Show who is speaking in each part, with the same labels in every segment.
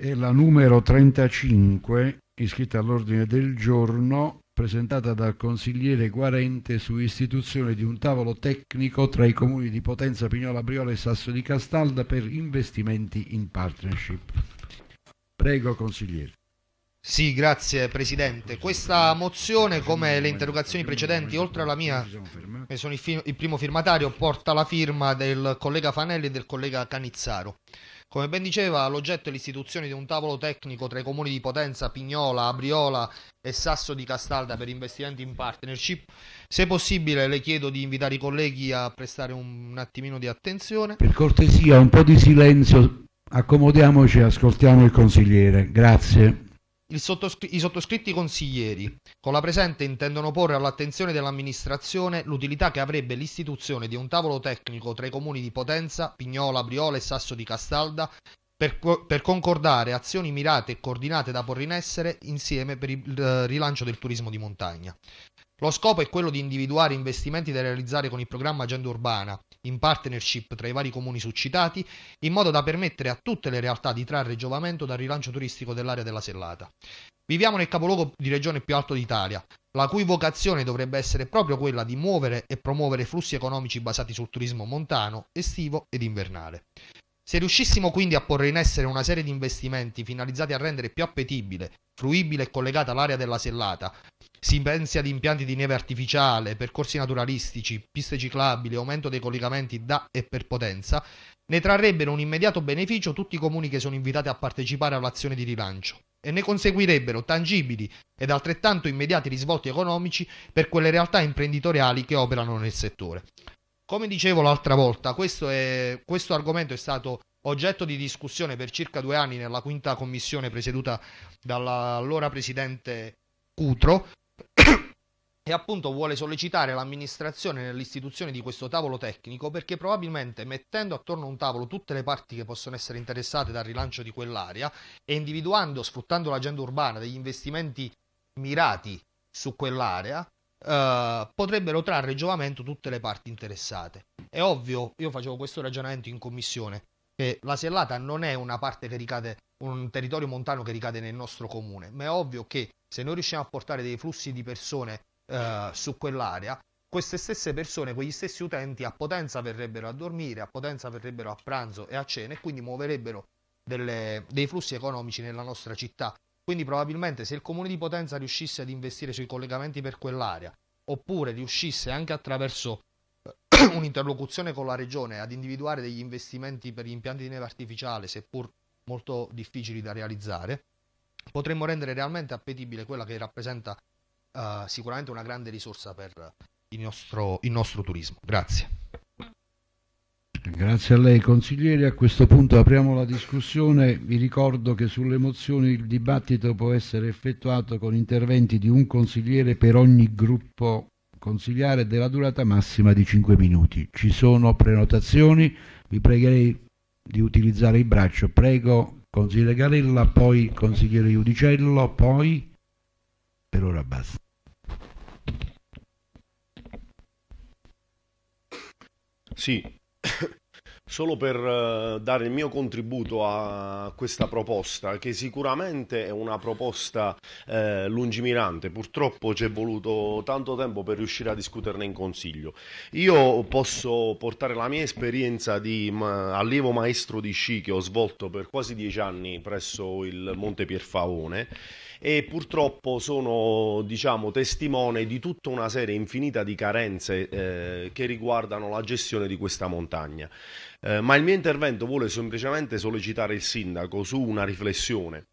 Speaker 1: è la numero 35, iscritta all'ordine del giorno, presentata dal consigliere Guarente su istituzione di un tavolo tecnico tra i comuni di Potenza, Pignola, Briola e Sasso di Castalda per investimenti in partnership.
Speaker 2: Prego consigliere. Sì, grazie Presidente. Questa mozione, come le interrogazioni precedenti, oltre alla mia, che sono il, il primo firmatario, porta la firma del collega Fanelli e del collega Canizzaro. Come ben diceva, l'oggetto è l'istituzione di un tavolo tecnico tra i comuni di Potenza, Pignola, Abriola e Sasso di Castalda per investimenti in partnership. Se possibile le chiedo di invitare i colleghi a prestare un, un attimino di attenzione. Per
Speaker 1: cortesia, un po' di silenzio, accomodiamoci e ascoltiamo il consigliere. Grazie
Speaker 2: sottoscr- I sottoscritti consiglieri con la presente intendono porre all'attenzione dell'amministrazione l'utilità che avrebbe l'istituzione di un tavolo tecnico tra i comuni di Potenza, Pignola, Briola e Sasso di Castalda per, co- per concordare azioni mirate e coordinate da porre in essere insieme per il eh, rilancio del turismo di montagna. Lo scopo è quello di individuare investimenti da realizzare con il programma Agenda Urbana, in partnership tra i vari comuni succitati, in modo da permettere a tutte le realtà di trarre giovamento dal rilancio turistico dell'area della Sellata. Viviamo nel capoluogo di regione più alto d'Italia, la cui vocazione dovrebbe essere proprio quella di muovere e promuovere flussi economici basati sul turismo montano, estivo ed invernale. Se riuscissimo quindi a porre in essere una serie di investimenti finalizzati a rendere più appetibile, fruibile e collegata l'area della sellata, si pensi ad impianti di neve artificiale, percorsi naturalistici, piste ciclabili, aumento dei collegamenti da e per potenza, ne trarrebbero un immediato beneficio tutti i comuni che sono invitati a partecipare all'azione di rilancio e ne conseguirebbero tangibili ed altrettanto immediati risvolti economici per quelle realtà imprenditoriali che operano nel settore. Come dicevo l'altra volta, questo, è, questo argomento è stato oggetto di discussione per circa due anni nella quinta commissione presieduta dall'allora presidente Cutro, e appunto vuole sollecitare l'amministrazione nell'istituzione di questo tavolo tecnico perché probabilmente mettendo attorno a un tavolo tutte le parti che possono essere interessate dal rilancio di quell'area e individuando, sfruttando l'agenda urbana, degli investimenti mirati su quell'area, eh, potrebbero trarre giovamento tutte le parti interessate. È ovvio, io facevo questo ragionamento in commissione, che la Sellata non è una parte che ricade, un territorio montano che ricade nel nostro comune, ma è ovvio che se noi riusciamo a portare dei flussi di persone eh, su quell'area, queste stesse persone, quegli stessi utenti a Potenza verrebbero a dormire, a Potenza verrebbero a pranzo e a cena e quindi muoverebbero delle, dei flussi economici nella nostra città. Quindi probabilmente se il comune di Potenza riuscisse ad investire sui collegamenti per quell'area, oppure riuscisse anche attraverso eh, un'interlocuzione con la regione ad individuare degli investimenti per gli impianti di neve artificiale, seppur molto difficili da realizzare, potremmo rendere realmente appetibile quella che rappresenta uh, sicuramente una grande risorsa per il nostro, il nostro turismo. Grazie.
Speaker 1: Grazie a lei consigliere, a questo punto apriamo la discussione, vi ricordo che sulle mozioni il dibattito può essere effettuato con interventi di un consigliere per ogni gruppo consigliare della durata massima di 5 minuti. Ci sono prenotazioni, vi pregherei di utilizzare il braccio, prego consigliere Carella, poi consigliere Iudicello, poi per ora basta.
Speaker 3: Sì, solo per eh, dare il mio contributo a questa proposta, che sicuramente è una proposta eh, lungimirante, purtroppo ci è voluto tanto tempo per riuscire a discuterne in consiglio. Io posso portare la mia esperienza di ma, allievo maestro di sci che ho svolto per quasi dieci anni presso il Monte Pierfaone e purtroppo sono diciamo, testimone di tutta una serie infinita di carenze eh, che riguardano la gestione di questa montagna. Eh, ma il mio intervento vuole semplicemente sollecitare il sindaco su una riflessione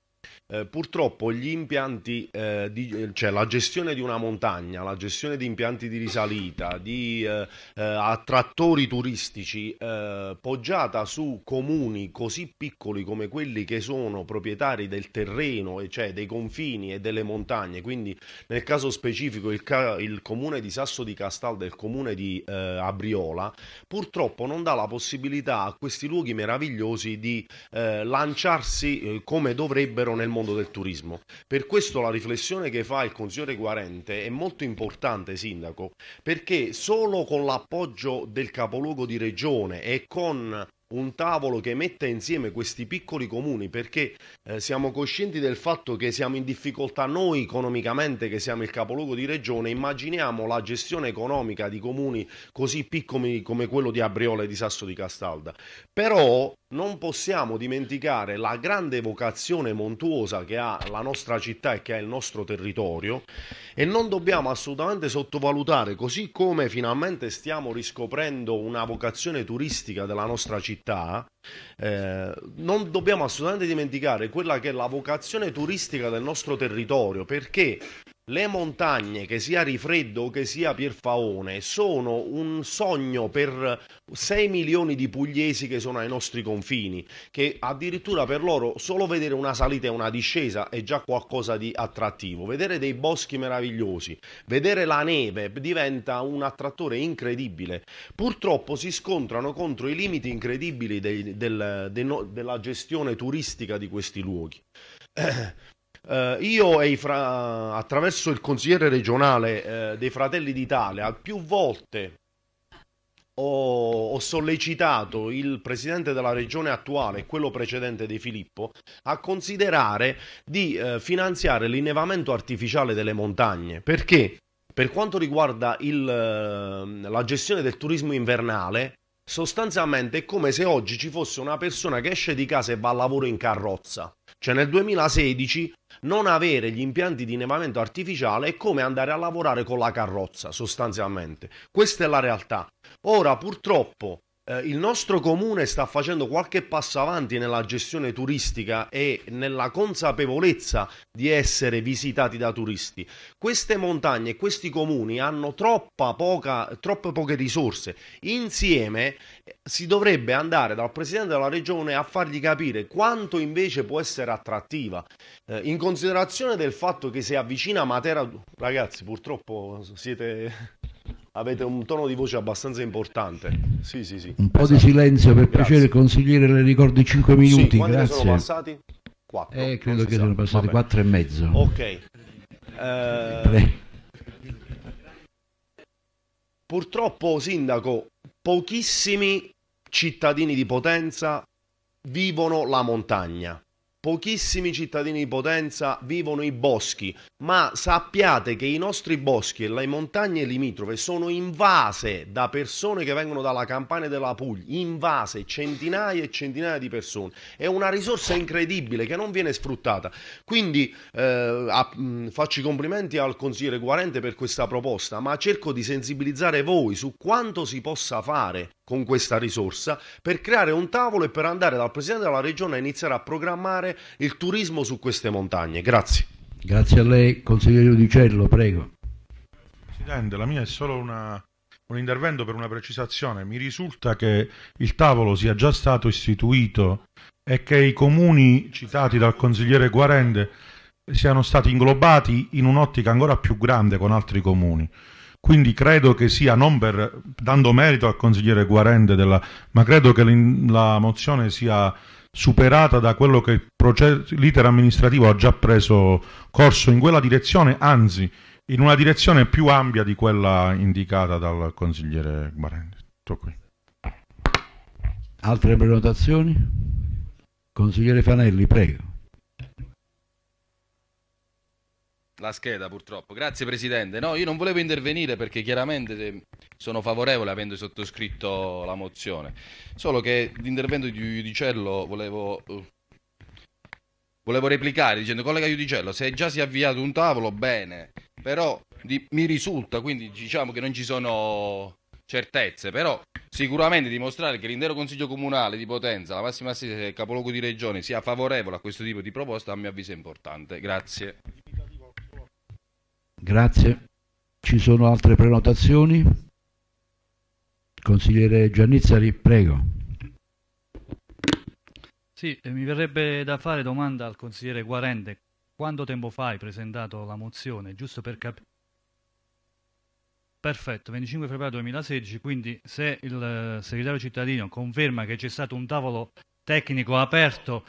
Speaker 3: eh, purtroppo gli impianti, eh, di, eh, cioè la gestione di una montagna, la gestione di impianti di risalita, di eh, eh attrattori turistici, eh, poggiata su comuni così piccoli come quelli che sono proprietari del terreno, e cioè dei confini e delle montagne, quindi nel caso specifico il, ca il comune di Sasso di Castal del comune di Abriola, purtroppo non dà la possibilità a questi luoghi meravigliosi di lanciarsi come dovrebbero nel mondo mondo del turismo. Per questo la riflessione che fa il consigliere Guarente è molto importante, Sindaco, perché solo con l'appoggio del capoluogo di regione e con un tavolo che metta insieme questi piccoli comuni perché eh, siamo coscienti del fatto che siamo in difficoltà noi economicamente che siamo il capoluogo di regione immaginiamo la gestione economica di comuni così piccoli come quello di Abriola e di Sasso di Castalda però non possiamo dimenticare la grande vocazione montuosa che ha la nostra città e che ha il nostro territorio e non dobbiamo assolutamente sottovalutare così come finalmente stiamo riscoprendo una vocazione turistica della nostra città città, eh, non dobbiamo assolutamente dimenticare quella che è la vocazione turistica del nostro territorio, perché le montagne, che sia Rifreddo o che sia Pierfaone, sono un sogno per 6 milioni di pugliesi che sono ai nostri confini, che addirittura per loro solo vedere una salita e una discesa è già qualcosa di attrattivo. Vedere dei boschi meravigliosi, vedere la neve diventa un attrattore incredibile. Purtroppo si scontrano contro i limiti incredibili del, del, de, della gestione turistica di questi luoghi. Eh, io e fra- attraverso il consigliere regionale eh, dei Fratelli d'Italia più volte ho, ho, sollecitato il presidente della regione attuale e quello precedente De Filippo a considerare di eh, finanziare l'innevamento artificiale delle montagne perché per quanto riguarda il, eh, la gestione del turismo invernale sostanzialmente è come se oggi ci fosse una persona che esce di casa e va al lavoro in carrozza cioè nel 2016 non avere gli impianti di innevamento artificiale è come andare a lavorare con la carrozza sostanzialmente. Questa è la realtà. Ora purtroppo eh, il nostro comune sta facendo qualche passo avanti nella gestione turistica e nella consapevolezza di essere visitati da turisti. Queste montagne e questi comuni hanno poca, troppe poche risorse. Insieme eh, si dovrebbe andare dal Presidente della Regione a fargli capire quanto invece può essere attrattiva. Eh, in considerazione del fatto che si avvicina Matera... Ragazzi, purtroppo siete... Avete un tono di voce abbastanza importante. Sì, sì, sì. Un po' esatto. di silenzio per Grazie. piacere,
Speaker 1: consigliere, le ricordi 5 minuti. Sì, Grazie. sono
Speaker 3: passati? 4. Eh,
Speaker 1: credo che siano passati Vabbè. 4 e mezzo. Ok.
Speaker 3: Eh, purtroppo, Sindaco, pochissimi cittadini di Potenza vivono la montagna pochissimi cittadini di Potenza vivono i boschi, ma sappiate che i nostri boschi e le montagne limitrofe sono invase da persone che vengono dalla campagna della Puglia, invase centinaia e centinaia di persone. È una risorsa incredibile che non viene sfruttata. Quindi eh, a, mh, faccio i complimenti al consigliere Guarente per questa proposta, ma cerco di sensibilizzare voi su quanto si possa fare con questa risorsa per creare un tavolo e per andare dal Presidente della Regione a iniziare a programmare
Speaker 4: il turismo su queste montagne. Grazie.
Speaker 1: Grazie a lei, consigliere Udicello, prego.
Speaker 4: Presidente, la mia è solo una, un intervento per una precisazione. Mi risulta che il tavolo sia già stato istituito e che i comuni citati dal consigliere Guarende siano stati inglobati in un'ottica ancora più grande con altri comuni. Quindi credo che sia, non per, dando merito al consigliere Guarende, della, ma credo che la mozione sia superata da quello che l'iter amministrativo ha già preso corso in quella direzione, anzi in una direzione più ampia di quella indicata dal consigliere Guarende. Tutto qui.
Speaker 1: Altre prenotazioni? Consigliere Fanelli, prego.
Speaker 5: La scheda purtroppo. Grazie Presidente. No, io non volevo intervenire perché chiaramente eh, sono favorevole avendo sottoscritto la mozione. Solo che l'intervento di Iudicello volevo, eh, volevo replicare dicendo collega Iudicello, se già si è avviato un tavolo, bene, però di, mi risulta, quindi diciamo che non ci sono certezze, però sicuramente dimostrare che l'intero Consiglio Comunale di Potenza, la massima assise del capoluogo di regione, sia favorevole a questo tipo di proposta a mio avviso è importante. Grazie.
Speaker 1: Grazie. Ci sono altre prenotazioni? Consigliere Giannizzari, prego.
Speaker 6: Sì, eh, mi verrebbe da fare domanda al consigliere Guarende. Quanto tempo fa hai presentato la mozione? Giusto per capire. Perfetto, 25 febbraio 2016, quindi se il eh, segretario cittadino conferma che c'è stato un tavolo tecnico aperto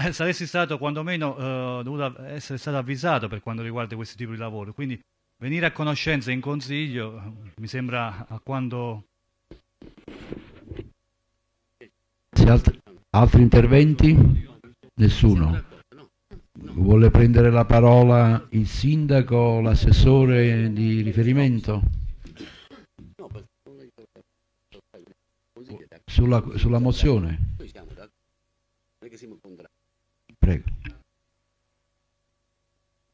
Speaker 6: eh, saresti stato quantomeno eh, dovuto essere stato avvisato per quanto riguarda questo tipo di lavoro. Quindi venire a conoscenza in consiglio eh, mi sembra a quando...
Speaker 1: Alt- altri interventi? Nessuno. Vuole prendere la parola il sindaco, l'assessore di riferimento?
Speaker 7: Sulla, sulla mozione? Prego.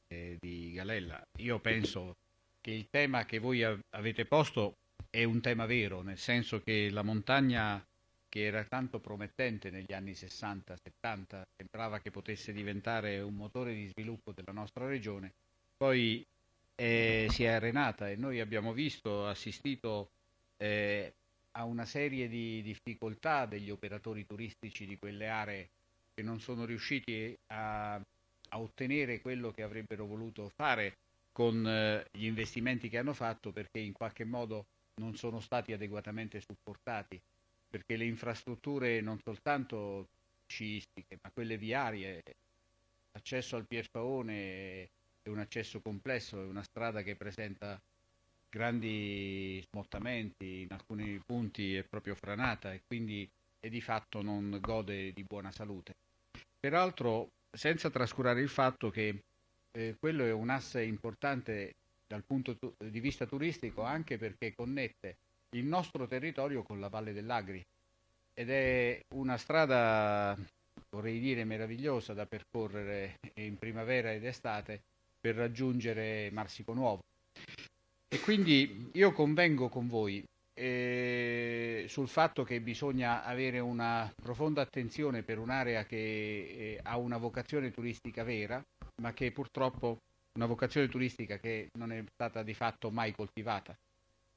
Speaker 7: Eh, di Galella, io penso che il tema che voi avete posto è un tema vero, nel senso che la montagna che era tanto promettente negli anni 60-70, sembrava che potesse diventare un motore di sviluppo della nostra regione, poi eh, si è arenata e noi abbiamo visto, assistito eh, a una serie di difficoltà degli operatori turistici di quelle aree che non sono riusciti a, a ottenere quello che avrebbero voluto fare con eh, gli investimenti che hanno fatto perché in qualche modo non sono stati adeguatamente supportati, perché le infrastrutture non soltanto sciistiche, ma quelle viarie, l'accesso al Pierpaone è un accesso complesso, è una strada che presenta grandi smottamenti, in alcuni punti è proprio franata e quindi e di fatto non gode di buona salute peraltro senza trascurare il fatto che eh, quello è un asse importante dal punto tu- di vista turistico anche perché connette il nostro territorio con la Valle dell'Agri ed è una strada vorrei dire meravigliosa da percorrere in primavera ed estate per raggiungere Marsico Nuovo. E quindi io convengo con voi eh, sul fatto che bisogna avere una profonda attenzione per un'area che eh, ha una vocazione turistica vera, ma che purtroppo una vocazione turistica che non è stata di fatto mai coltivata.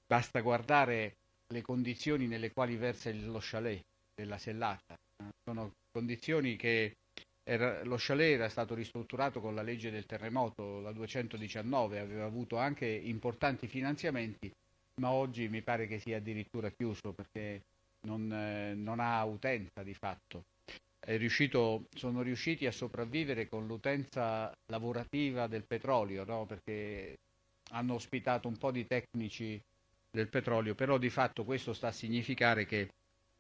Speaker 7: Basta guardare le condizioni nelle quali versa lo chalet della Sellata. Sono condizioni che era, lo chalet era stato ristrutturato con la legge del terremoto, la 219, aveva avuto anche importanti finanziamenti ma oggi mi pare che sia addirittura chiuso perché non, eh, non ha utenza di fatto. Riuscito, sono riusciti a sopravvivere con l'utenza lavorativa del petrolio, no? perché hanno ospitato un po' di tecnici del petrolio, però di fatto questo sta a significare che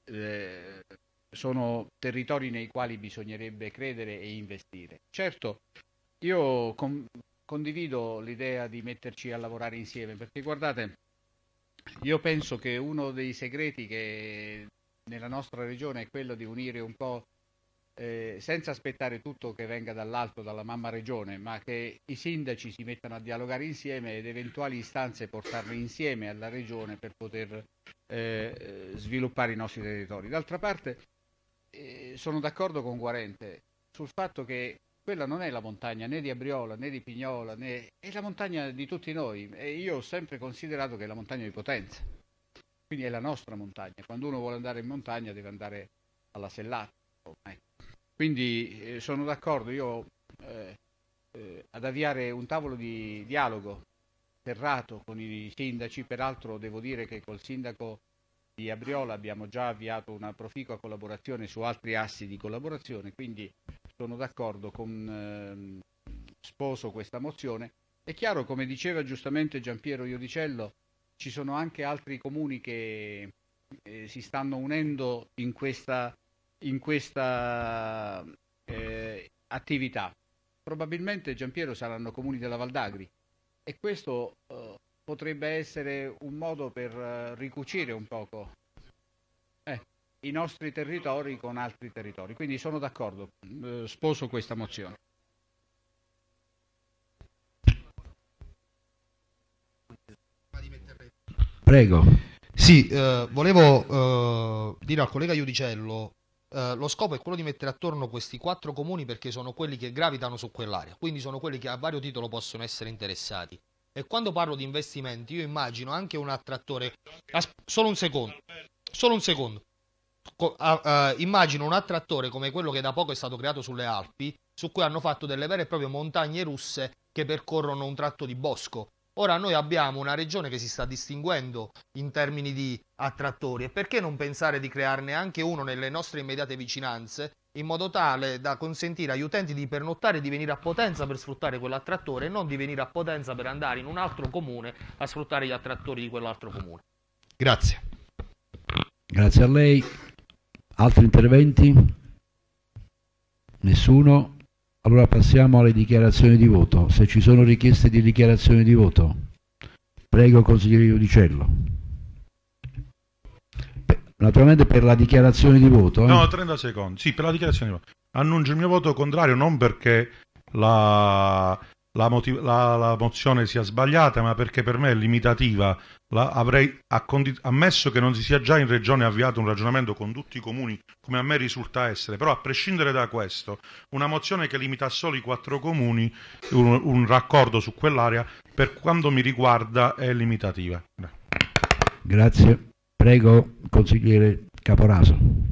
Speaker 7: eh, sono territori nei quali bisognerebbe credere e investire. Certo, io con, condivido l'idea di metterci a lavorare insieme, perché guardate, io penso che uno dei segreti che nella nostra regione è quello di unire un po' eh, senza aspettare tutto che venga dall'alto, dalla mamma regione, ma che i sindaci si mettano a dialogare insieme ed eventuali istanze portarle insieme alla regione per poter eh, sviluppare i nostri territori. D'altra parte eh, sono d'accordo con Guarente sul fatto che quella non è la montagna né di Abriola né di Pignola, né... è la montagna di tutti noi e io ho sempre considerato che è la montagna di Potenza, quindi è la nostra montagna. Quando uno vuole andare in montagna deve andare alla Sellata. Ormai. Quindi eh, sono d'accordo io eh, eh, ad avviare un tavolo di dialogo serrato con i sindaci, peraltro devo dire che col sindaco di Abriola abbiamo già avviato una proficua collaborazione su altri assi di collaborazione, quindi sono d'accordo con, eh, sposo questa mozione. È chiaro, come diceva giustamente Giampiero Iodicello, ci sono anche altri comuni che eh, si stanno unendo in questa, in questa eh, attività. Probabilmente Giampiero saranno comuni della Valdagri e questo eh, potrebbe essere un modo per eh, ricucire un poco i nostri territori con altri territori. Quindi sono d'accordo, eh, sposo questa mozione.
Speaker 1: Prego.
Speaker 2: Sì, eh, volevo eh, dire al collega Iudicello, eh, lo scopo è quello di mettere attorno questi quattro comuni perché sono quelli che gravitano su quell'area, quindi sono quelli che a vario titolo possono essere interessati. E quando parlo di investimenti io immagino anche un attrattore... solo un secondo, solo un secondo co- a- uh, immagino un attrattore come quello che da poco è stato creato sulle Alpi, su cui hanno fatto delle vere e proprie montagne russe che percorrono un tratto di bosco. Ora noi abbiamo una regione che si sta distinguendo in termini di attrattori e perché non pensare di crearne anche uno nelle nostre immediate vicinanze in modo tale da consentire agli utenti di pernottare e di venire a Potenza per sfruttare quell'attrattore e non di venire a Potenza per andare in un altro comune a sfruttare gli attrattori di quell'altro comune. Grazie.
Speaker 1: Grazie a lei. Altri interventi? Nessuno? Allora passiamo alle dichiarazioni di voto. Se ci sono richieste di dichiarazione di voto, prego consigliere Iudicello. Naturalmente per la dichiarazione di voto. Eh? No,
Speaker 4: 30 secondi. Sì, per la dichiarazione di voto. Annuncio il mio voto contrario non perché la, la, la, la, mozione sia sbagliata, ma perché per me è limitativa. La, avrei ammesso che non si sia già in regione avviato un ragionamento con tutti i comuni, come a me risulta essere, però a prescindere da questo, una mozione che limita a soli quattro comuni un, un raccordo su quell'area, per quanto mi riguarda, è limitativa.
Speaker 1: Grazie. Prego, consigliere Caporaso.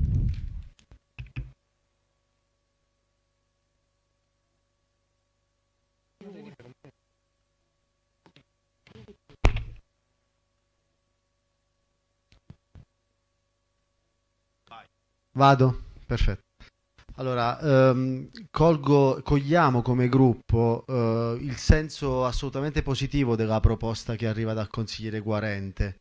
Speaker 8: Vado? Perfetto. Allora, ehm, colgo, cogliamo come gruppo eh, il senso assolutamente positivo della proposta che arriva dal consigliere Guarente,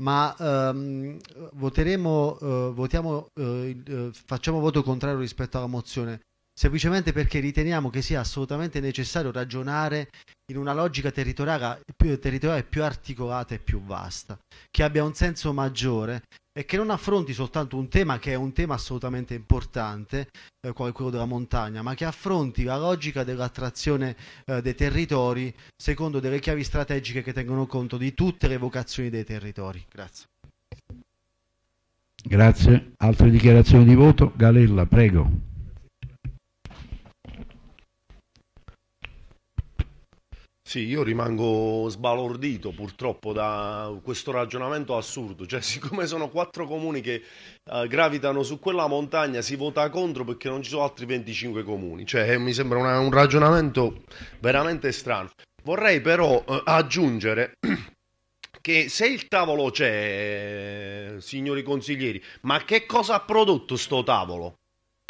Speaker 8: ma ehm, voteremo, eh, votiamo, eh, eh, facciamo voto contrario rispetto alla mozione, semplicemente perché riteniamo che sia assolutamente necessario ragionare in una logica territoriale più, territoriale più articolata e più vasta, che abbia un senso maggiore e che non affronti soltanto un tema che è un tema assolutamente importante, eh, come quello della montagna, ma che affronti la logica dell'attrazione eh, dei territori secondo delle chiavi strategiche che tengono conto di tutte le vocazioni dei territori. Grazie.
Speaker 1: Grazie. Altre dichiarazioni di voto? Galella, prego.
Speaker 3: Sì, io rimango sbalordito purtroppo da questo ragionamento assurdo, cioè siccome sono quattro comuni che eh, gravitano su quella montagna si vota contro perché non ci sono altri 25 comuni, cioè eh, mi sembra una, un ragionamento veramente strano. Vorrei però eh, aggiungere che se il tavolo c'è, eh, signori consiglieri, ma che cosa ha prodotto sto tavolo?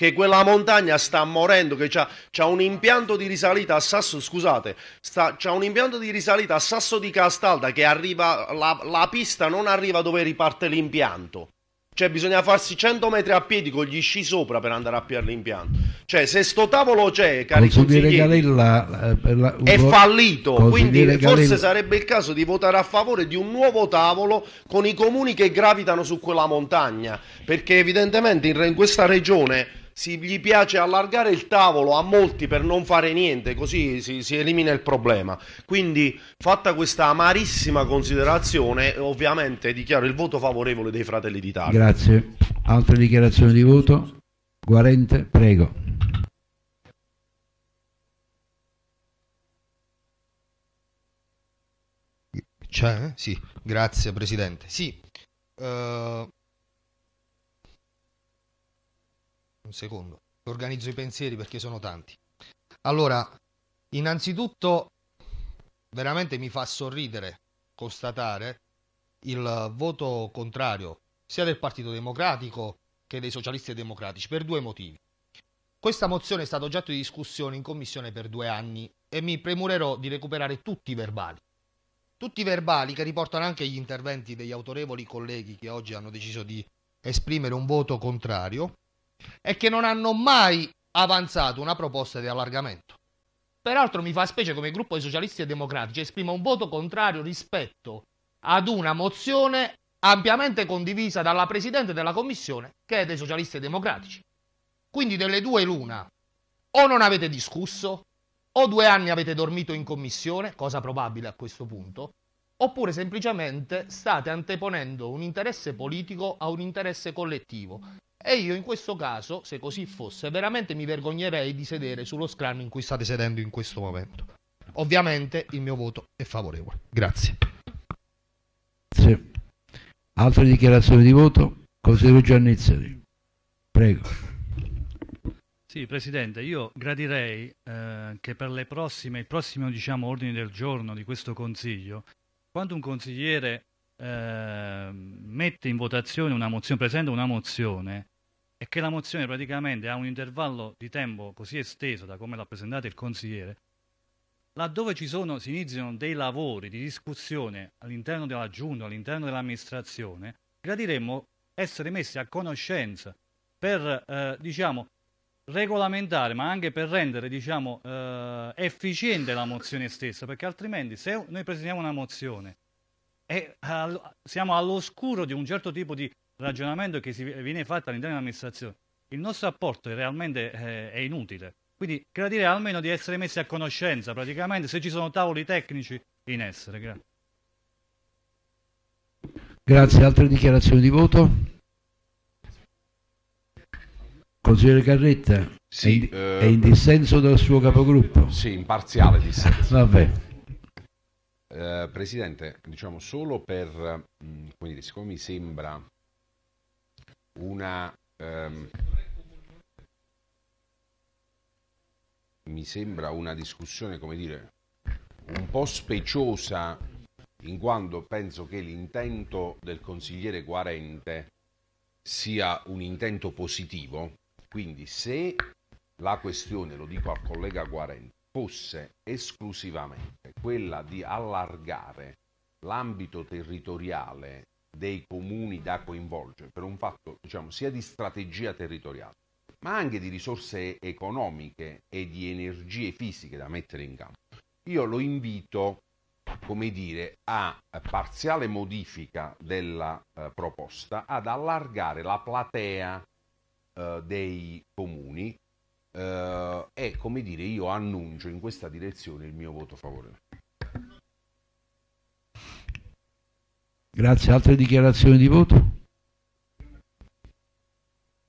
Speaker 3: che quella montagna sta morendo, che c'ha, c'ha un impianto di risalita a Sasso, scusate, sta, c'ha un impianto di risalita a Sasso di Castalda che arriva, la, la pista non arriva dove riparte l'impianto. Cioè bisogna farsi 100 metri a piedi con gli sci sopra per andare a pigliare l'impianto. Cioè se sto tavolo c'è, cari consiglieri,
Speaker 1: Galella, eh, la, è fallito, quindi Galella. forse
Speaker 3: sarebbe il caso di votare a favore di un nuovo tavolo con i comuni che gravitano su quella montagna, perché evidentemente in, in questa regione si, gli piace allargare il tavolo a molti per non fare niente, così si, si elimina il problema. Quindi, fatta questa amarissima considerazione, ovviamente dichiaro il voto favorevole dei Fratelli d'Italia.
Speaker 1: Grazie. Altre dichiarazioni di voto? Guarente, prego.
Speaker 2: C'è? Sì, grazie Presidente. Sì, eh, un secondo, organizzo i pensieri perché sono tanti. Allora, innanzitutto veramente mi fa sorridere constatare il voto contrario sia del Partito Democratico che dei socialisti e democratici per due motivi. Questa mozione è stata oggetto di discussione in commissione per due anni e mi premurerò di recuperare tutti i verbali. Tutti i verbali che riportano anche gli interventi degli autorevoli colleghi che oggi hanno deciso di esprimere un voto contrario è che non hanno mai avanzato una proposta di allargamento. Peraltro mi fa specie come gruppo dei socialisti e democratici esprima un voto contrario rispetto ad una mozione ampiamente condivisa dalla Presidente della Commissione che è dei socialisti e democratici. Quindi delle due l'una, o non avete discusso, o due anni avete dormito in Commissione, cosa probabile a questo punto, oppure semplicemente state anteponendo un interesse politico a un interesse collettivo e io in questo caso, se così fosse, veramente mi vergognerei di sedere sullo scranno in cui state sedendo in questo momento. Ovviamente il mio voto è favorevole. Grazie.
Speaker 1: Sì. Altre dichiarazioni di voto? Consiglio Giannizzeri. Prego.
Speaker 6: Sì, Presidente, io gradirei eh, che per le prossime, il prossimo diciamo, ordine del giorno di questo Consiglio, quando un consigliere eh, mette in votazione una mozione, presenta una mozione, è che la mozione praticamente ha un intervallo di tempo così esteso da come l'ha presentato il consigliere, laddove ci sono, si iniziano dei lavori di discussione all'interno della giunta, all'interno dell'amministrazione, gradiremmo essere messi a conoscenza per eh, diciamo, regolamentare, ma anche per rendere diciamo, eh, efficiente la mozione stessa, perché altrimenti se noi presentiamo una mozione e eh, siamo all'oscuro di un certo tipo di ragionamento che si viene fatto all'interno dell'amministrazione, il nostro apporto è realmente eh, è inutile. Quindi credo dire almeno di essere messi a conoscenza praticamente se ci sono tavoli tecnici in essere. Grazie.
Speaker 1: Grazie, altre dichiarazioni di voto? Consigliere Carretta sì, è, in, eh, è, in, dissenso dal suo capogruppo? Sì, in parziale dissenso. Vabbè.
Speaker 9: Eh, Presidente, diciamo solo per, quindi, mm, siccome mi sembra una... Um, mi sembra una discussione, come dire, un po' speciosa in quanto penso che l'intento del consigliere Guarente sia un intento positivo, quindi se la questione, lo dico al collega Guarente, fosse esclusivamente quella di allargare l'ambito territoriale dei comuni da coinvolgere per un fatto diciamo, sia di strategia territoriale, ma anche di risorse economiche e di energie fisiche da mettere in campo. Io lo invito come dire, a parziale modifica della eh, proposta, ad allargare la platea eh, dei comuni eh, e, come dire, io annuncio in questa direzione il mio voto favorevole.
Speaker 1: Grazie. Altre dichiarazioni di voto?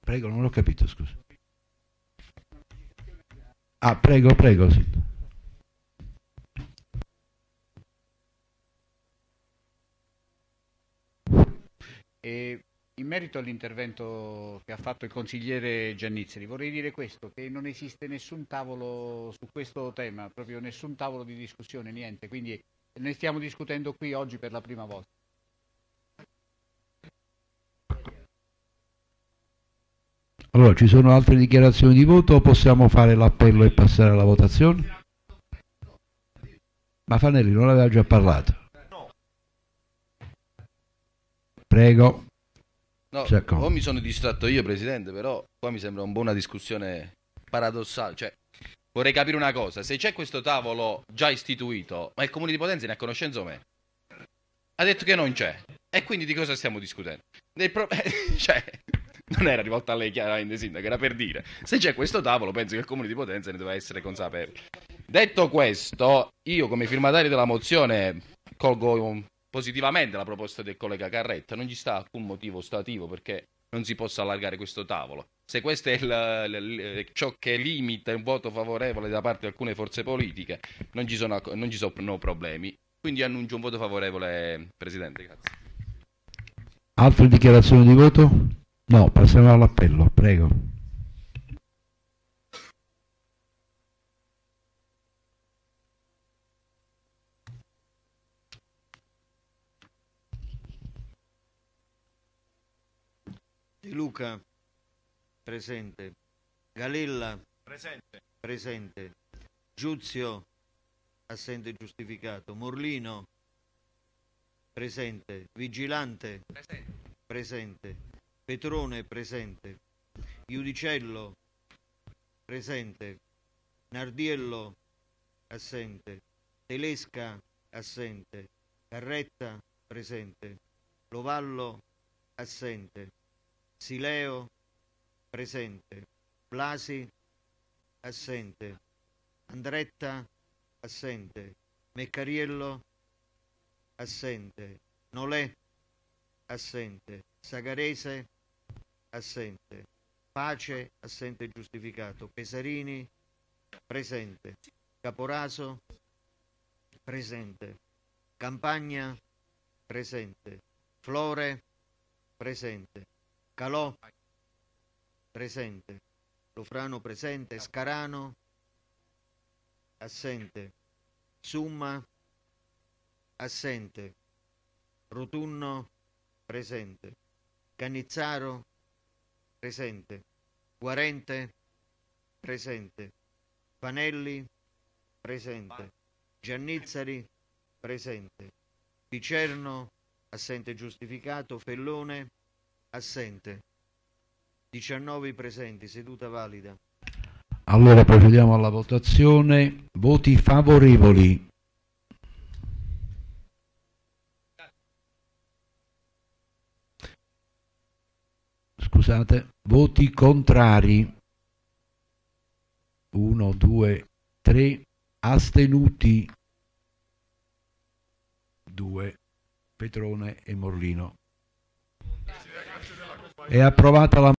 Speaker 1: Prego, non l'ho capito, scusa. Ah, prego, prego. Sì.
Speaker 7: E in merito all'intervento che ha fatto il consigliere Giannizzeri, vorrei dire questo, che non esiste nessun tavolo su questo tema, proprio nessun tavolo di discussione, niente, quindi ne stiamo discutendo qui oggi per la prima volta.
Speaker 1: Allora, ci sono altre dichiarazioni di voto o possiamo fare l'appello e passare alla votazione? Ma Fanelli non aveva già parlato? Prego.
Speaker 5: No, o mi sono distratto io, Presidente, però qua mi sembra un buona discussione paradossale. Cioè, vorrei capire una cosa, se c'è questo tavolo già istituito, ma il Comune di Potenza ne ha conoscenza o me? Ha detto che non c'è. E quindi di cosa stiamo discutendo? Pro... cioè, non era rivolta a lei chiaramente sindaco, era per dire, se c'è questo tavolo penso che il comune di Potenza ne doveva essere consapevole. Detto questo, io come firmatario della mozione colgo positivamente la proposta del collega Carretta, non ci sta alcun motivo stativo perché non si possa allargare questo tavolo. Se questo è il, il, ciò che limita un voto favorevole da parte di alcune forze politiche, non ci sono, non ci sono problemi. Quindi annuncio un voto favorevole, Presidente. Grazie.
Speaker 1: Altre dichiarazioni di voto? No, passiamo all'appello, prego.
Speaker 8: De Luca, presente. Galella, presente. presente. Giuzio, assente giustificato. Morlino, presente. Vigilante, presente. presente. Petrone presente, Iudicello presente, Nardiello assente, Telesca assente, Carretta presente, Lovallo assente, Sileo presente, Blasi assente, Andretta assente, Meccariello assente, Nolè assente, Sagarese assente assente, Pace assente giustificato, Pesarini presente, Caporaso presente, Campagna presente, Flore presente, Calò presente, Lofrano presente, Scarano assente, Summa assente, Rotunno presente, Cannizzaro, presente presente, Guarente, presente, Panelli, presente, Giannizzari, presente, Picerno, assente giustificato, Fellone, assente. 19 presenti, seduta valida.
Speaker 1: Allora procediamo alla votazione. Voti favorevoli scusate, voti contrari, 1, 2, 3, astenuti, 2,
Speaker 8: Petrone e Morlino. È approvata la